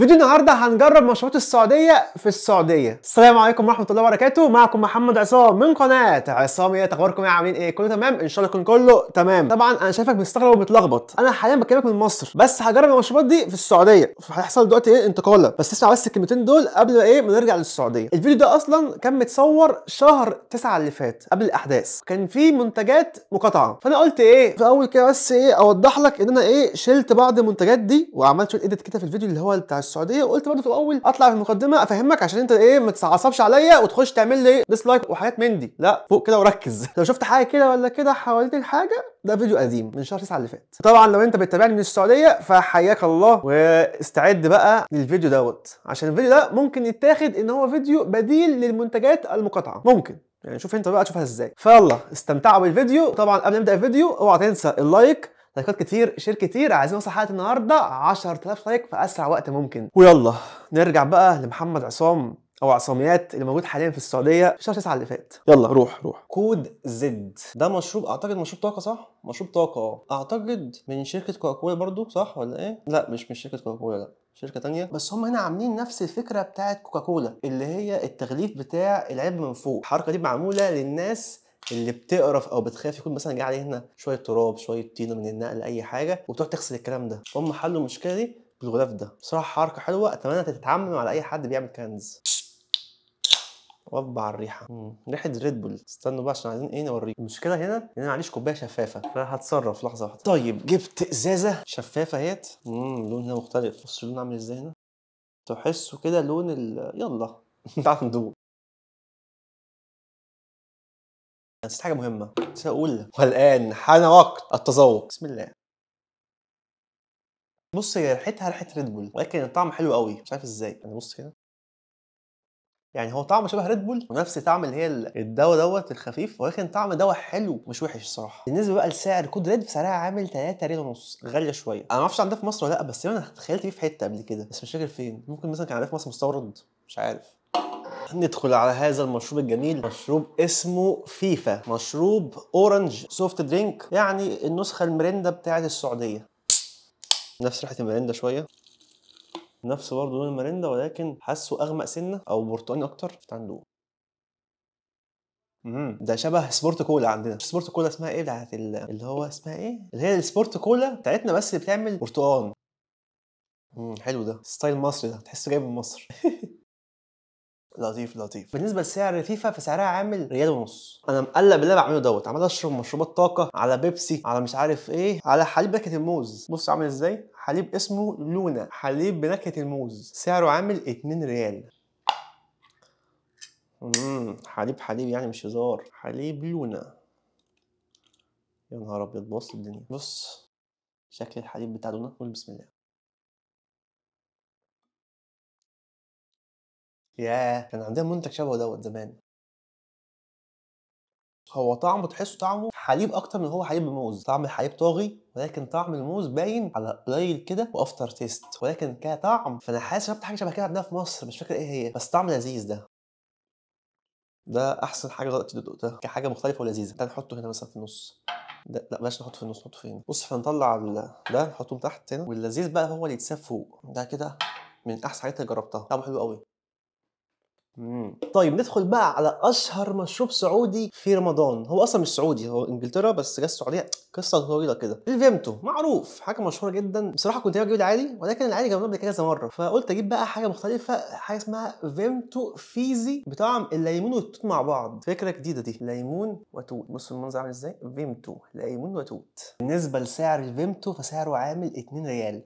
فيديو النهارده هنجرب مشروبات السعوديه في السعوديه السلام عليكم ورحمه الله وبركاته معكم محمد عصام من قناه عصام ايه اخباركم ايه عاملين ايه كله تمام ان شاء الله يكون كله تمام طبعا انا شايفك مستغرب ومتلخبط انا حاليا بكلمك من مصر بس هجرب المشروبات دي في السعوديه هيحصل دلوقتي ايه انتقاله بس اسمع بس الكلمتين دول قبل ما ايه ما نرجع للسعوديه الفيديو ده اصلا كان متصور شهر 9 اللي فات قبل الاحداث كان في منتجات مقاطعه فانا قلت ايه في اول كده بس ايه اوضح لك ان انا ايه شلت بعض المنتجات دي وعملت شويه كده في الفيديو اللي هو بتاع السعوديه وقلت برضه في الاول اطلع في المقدمه افهمك عشان انت ايه ما تتعصبش عليا وتخش تعمل لي ديسلايك وحاجات من دي لا فوق كده وركز لو شفت حاجه كده ولا كده حواليك حاجه ده فيديو قديم من شهر 9 اللي فات طبعا لو انت بتتابعني من السعوديه فحياك الله واستعد بقى للفيديو دوت عشان الفيديو ده ممكن يتاخد ان هو فيديو بديل للمنتجات المقاطعه ممكن يعني شوف انت بقى تشوفها ازاي فيلا استمتعوا بالفيديو طبعا قبل ما نبدا الفيديو اوعى تنسى اللايك لايكات كتير شير كتير عايزين نوصل حلقه النهارده 10000 لايك في اسرع وقت ممكن ويلا نرجع بقى لمحمد عصام او عصاميات اللي موجود حاليا في السعوديه شهر 9 اللي فات يلا روح روح كود زد ده مشروب اعتقد مشروب طاقه صح مشروب طاقه اه اعتقد من شركه كوكاكولا برضو صح ولا ايه لا مش من شركه كوكاكولا لا شركه تانية بس هم هنا عاملين نفس الفكره بتاعت كوكاكولا اللي هي التغليف بتاع العلب من فوق الحركه دي معموله للناس اللي بتقرف او بتخاف يكون مثلا جه عليه هنا شويه تراب شويه طينه من النقل اي حاجه وتروح تغسل الكلام ده هم حلوا المشكله دي بالغلاف ده بصراحه حركه حلوه اتمنى تتعمم على اي حد بيعمل كنز وابع الريحه ريحه ريد بول استنوا بقى عشان عايزين ايه نوريكم المشكله هنا ان انا معليش كوبايه شفافه فهتصرف لحظه واحده طيب جبت ازازه شفافه اهيت امم لونها مختلف بص اللون عامل ازاي هنا تحسوا كده لون ال... يلا تعال ندوق نسيت حاجه مهمه نسيت اقول والان حان وقت التذوق بسم الله بص هي ريحتها ريحه ريد بول ولكن الطعم حلو قوي مش عارف ازاي يعني بص كده يعني هو طعم شبه ريد بول ونفس طعم اللي هي الدواء دوت الخفيف ولكن طعم دواء حلو مش وحش الصراحه بالنسبه بقى لسعر كود ريد سعرها عامل 3 ريال ونص غاليه شويه انا ما اعرفش عندها في مصر ولا لا بس انا اتخيلت فيه في حته قبل كده بس مش فاكر فين ممكن مثلا كان عندها في مصر مستورد مش عارف ندخل على هذا المشروب الجميل مشروب اسمه فيفا مشروب اورنج سوفت درينك يعني النسخه المريندا بتاعه السعوديه نفس ريحه المريندا شويه نفس برضه لون المريندا ولكن حاسه اغمق سنه او برتقاني اكتر عنده امم ده شبه سبورت كولا عندنا سبورت كولا اسمها ايه بتاعت اللي هو اسمها ايه اللي هي السبورت كولا بتاعتنا بس اللي بتعمل برتقان امم حلو ده ستايل مصري ده تحسه جاي من مصر لطيف لطيف بالنسبه لسعر فيفا فسعرها عامل ريال ونص انا مقلب اللي انا بعمله دوت عمال اشرب مشروبات طاقه على بيبسي على مش عارف ايه على حليب بنكهه الموز بص عامل ازاي حليب اسمه لونا حليب بنكهه الموز سعره عامل 2 ريال امم حليب حليب يعني مش هزار حليب لونا يا نهار ابيض بص الدنيا بص شكل الحليب بتاع لونا قول بسم الله ياه كان عندنا منتج شبه دوت زمان هو طعمه تحسه طعمه حليب اكتر من هو حليب موز طعم الحليب طاغي ولكن طعم الموز باين على قليل كده وافتر تيست ولكن كطعم فانا حاسس شربت حاجه شبه كده عندنا في مصر مش فاكر ايه هي بس طعم لذيذ ده ده احسن حاجه دلوقتي دقتها كحاجه مختلفه ولذيذه ده نحطه هنا مثلا في النص ده لا بلاش نحطه في النص نحطه فين بص فنطلع ال... ده نحطهم تحت هنا واللذيذ بقى هو اللي يتساب فوق ده كده من احسن حاجات اللي جربتها طعمه حلو قوي مم. طيب ندخل بقى على اشهر مشروب سعودي في رمضان هو اصلا مش سعودي هو انجلترا بس جه السعوديه قصه طويله كده الفيمتو معروف حاجه مشهوره جدا بصراحه كنت بجيب العادي ولكن العادي جربناه قبل كذا مره فقلت اجيب بقى حاجه مختلفه حاجه اسمها فيمتو فيزي بطعم الليمون والتوت مع بعض فكره جديده دي ليمون وتوت بص المنظر عامل ازاي فيمتو ليمون وتوت بالنسبه لسعر الفيمتو فسعره عامل 2 ريال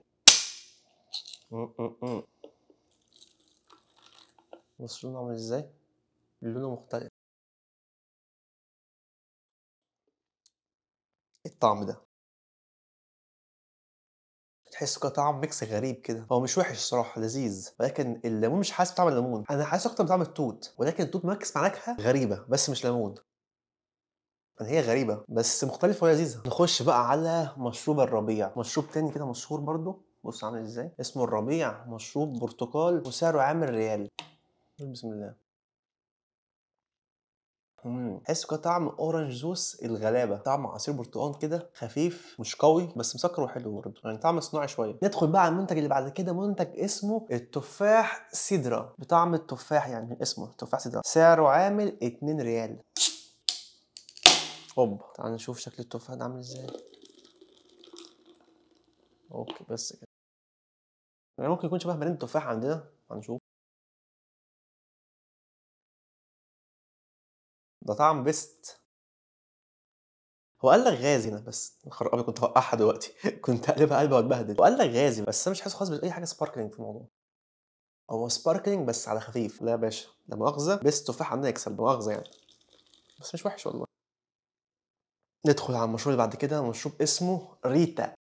بص لونه عامل ازاي لونه مختلف إيه الطعم ده تحسه كطعم ميكس غريب كده هو مش وحش الصراحه لذيذ ولكن الليمون مش حاسس بطعم الليمون انا حاسس اكتر بطعم التوت ولكن التوت مركز مع نكهه غريبه بس مش ليمون يعني هي غريبه بس مختلفه ولذيذه نخش بقى على مشروب الربيع مشروب تاني كده مشهور برضو بص عامل ازاي اسمه الربيع مشروب برتقال وسعره عامل ريال بسم الله حس كطعم اورنج جوس الغلابه طعم عصير برتقال كده خفيف مش قوي بس مسكر وحلو برضه يعني طعم صناعي شويه ندخل بقى على المنتج اللي بعد كده منتج اسمه التفاح سيدرا بطعم التفاح يعني اسمه تفاح سيدرا سعره عامل 2 ريال هوب تعال نشوف شكل التفاح ده عامل ازاي اوكي بس كده يعني ممكن يكون شبه مرين التفاح عندنا هنشوف ده طعم بيست هو قال لك غازي انا بس خرابي كنت هوقعها دلوقتي كنت قلبها قلبها واتبهدل وقال لك غازي بس انا مش حاسس خالص باي حاجه سباركلينج في الموضوع هو سباركلينج بس على خفيف لا يا باشا ده مؤاخذه بيست تفاح عندنا يكسب مؤاخذه يعني بس مش وحش والله ندخل على المشروب اللي بعد كده مشروب اسمه ريتا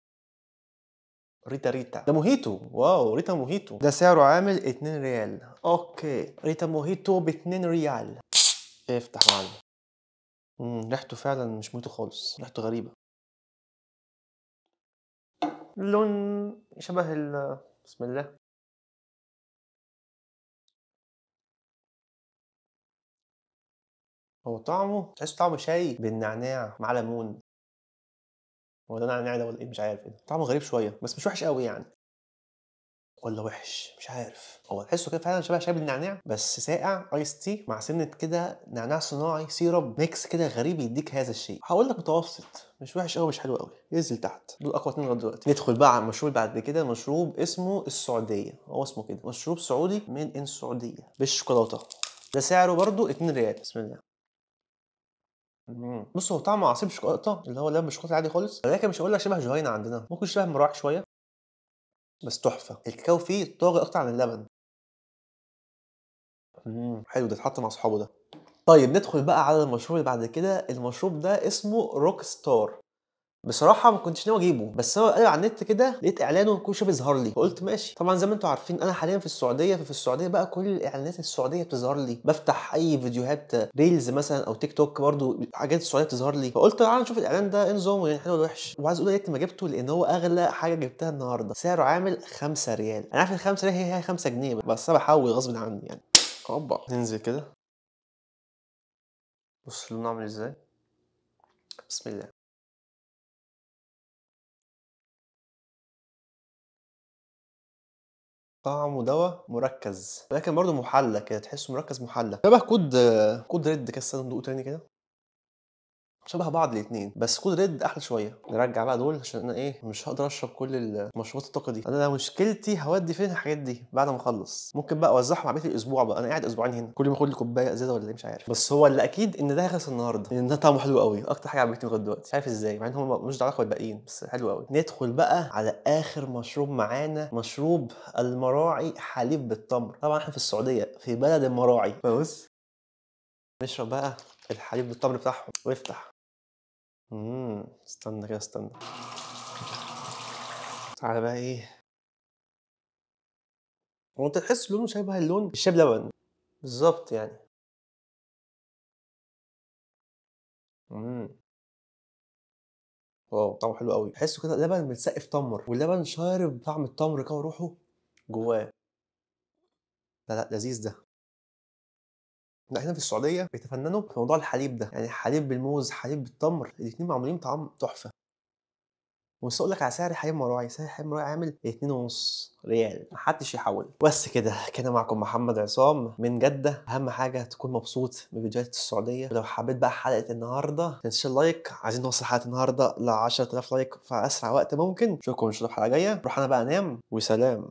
ريتا ريتا ده موهيتو واو ريتا موهيتو ده سعره عامل 2 ريال اوكي ريتا موهيتو ب 2 ريال افتح معلم ريحته فعلا مش موته خالص ريحته غريبة اللون شبه ال بسم الله هو طعمه تحس طعم شاي بالنعناع مع ليمون هو ده نعناع ده ولا ايه مش عارف طعمه غريب شويه بس مش وحش قوي يعني ولا وحش مش عارف هو تحسه كده فعلا شبه شاي النعناع بس ساقع ايس تي مع سنه كده نعناع صناعي سيرب ميكس كده غريب يديك هذا الشيء هقول لك متوسط مش وحش قوي مش حلو قوي ينزل تحت دول اقوى اتنين لغايه دلوقتي ندخل بقى على المشروب بعد كده مشروب اسمه السعوديه هو اسمه كده مشروب سعودي من ان السعوديه بالشوكولاته ده سعره برده 2 ريال بسم الله بص هو طعمه عصير شوكولاته اللي هو مش شوكولاته عادي خالص ولكن مش هقول لك شبه جهينه عندنا ممكن شبه مراعي شويه بس تحفه الكاكاو فيه طاغي اكتر عن اللبن امم حلو ده اتحط مع اصحابه ده طيب ندخل بقى على المشروب اللي بعد كده المشروب ده اسمه روك ستار بصراحه ما كنتش ناوي اجيبه بس انا بقلب على النت كده لقيت اعلانه كل شويه بيظهر لي فقلت ماشي طبعا زي ما انتم عارفين انا حاليا في السعوديه ففي السعوديه بقى كل الاعلانات السعوديه بتظهر لي بفتح اي فيديوهات ريلز مثلا او تيك توك برضو حاجات السعوديه بتظهر لي فقلت تعالى نشوف الاعلان ده ايه نظامه يعني حلو ولا وحش وعايز اقول يا ما جبته لان هو اغلى حاجه جبتها النهارده سعره عامل 5 ريال انا عارف ال 5 ريال هي 5 جنيه بس انا بحاول غصب عني يعني اوبا ننزل كده بص لونه عامل ازاي بسم الله طعم دوا مركز لكن برضه محلى كده تحسه مركز محلى شبه كود كود ريد كده استنى تاني كده شبه بعض الاثنين بس كود ريد احلى شويه نرجع بقى دول عشان انا ايه مش هقدر اشرب كل المشروبات الطاقه دي انا مشكلتي هودي فين الحاجات دي بعد ما اخلص ممكن بقى اوزعهم مع بيت الاسبوع بقى انا قاعد اسبوعين هنا كل يوم اخد لي كوبايه ازازه ولا إيه، مش عارف بس هو اللي اكيد ان ده هيخلص النهارده ان ده طعمه حلو قوي اكتر حاجه عجبتني لغايه دلوقتي مش عارف ازاي مع ان هو مش علاقه بالباقيين بس حلو قوي ندخل بقى على اخر مشروب معانا مشروب المراعي حليب بالتمر طبعا احنا في السعوديه في بلد المراعي فبص نشرب بقى الحليب بالتمر بتاعهم وافتح امم استنى كده استنى تعالى بقى ايه هو انت تحس لونه شبه اللون الشاب لبن بالظبط يعني امم واو طعمه حلو قوي تحسه كده لبن متسقف تمر واللبن شارب طعم التمر كده وروحه جواه لا لا لذيذ ده لا هنا في السعوديه بيتفننوا في موضوع الحليب ده يعني حليب بالموز حليب بالتمر الاثنين معمولين طعم تحفه ومش هقول لك على سعر حليب مراعي سعر حليب مراعي عامل 2.5 ريال محدش يحول بس كده كان معكم محمد عصام من جده اهم حاجه تكون مبسوط من فيديوهات السعوديه لو حبيت بقى حلقه النهارده ما تنساش اللايك عايزين نوصل حلقه النهارده ل 10000 لايك في اسرع وقت ممكن اشوفكم ان شاء الله الحلقه جايه روح انا بقى انام وسلام